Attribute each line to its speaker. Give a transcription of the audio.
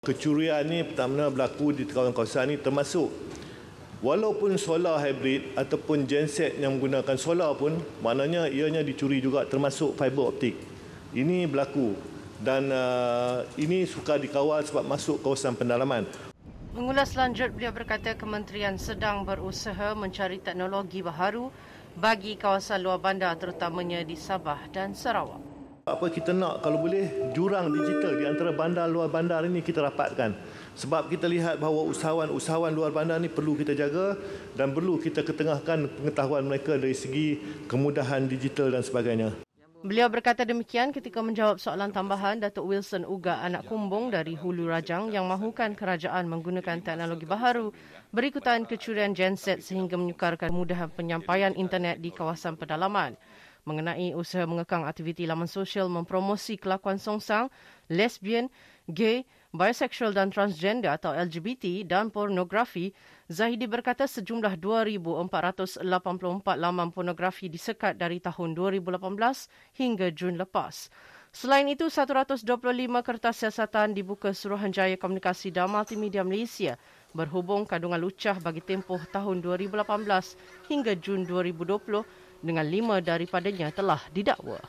Speaker 1: Kecurian ini pertama berlaku di kawasan-kawasan ini termasuk walaupun solar hybrid ataupun genset yang menggunakan solar pun maknanya ianya dicuri juga termasuk fiber optik. Ini berlaku dan uh, ini suka dikawal sebab masuk kawasan pendalaman.
Speaker 2: Mengulas lanjut, beliau berkata kementerian sedang berusaha mencari teknologi baharu bagi kawasan luar bandar terutamanya di Sabah dan Sarawak
Speaker 1: apa kita nak kalau boleh jurang digital di antara bandar luar bandar ini kita rapatkan sebab kita lihat bahawa usahawan-usahawan luar bandar ini perlu kita jaga dan perlu kita ketengahkan pengetahuan mereka dari segi kemudahan digital dan sebagainya.
Speaker 2: Beliau berkata demikian ketika menjawab soalan tambahan Datuk Wilson Uga anak kumbung dari Hulu Rajang yang mahukan kerajaan menggunakan teknologi baharu berikutan kecurian genset sehingga menyukarkan kemudahan penyampaian internet di kawasan pedalaman mengenai usaha mengekang aktiviti laman sosial mempromosi kelakuan songsang, lesbian, gay, bisexual dan transgender atau LGBT dan pornografi, Zahidi berkata sejumlah 2,484 laman pornografi disekat dari tahun 2018 hingga Jun lepas. Selain itu, 125 kertas siasatan dibuka Suruhanjaya Komunikasi dan Multimedia Malaysia berhubung kandungan lucah bagi tempoh tahun 2018 hingga Jun 2020 dengan lima daripadanya telah didakwa.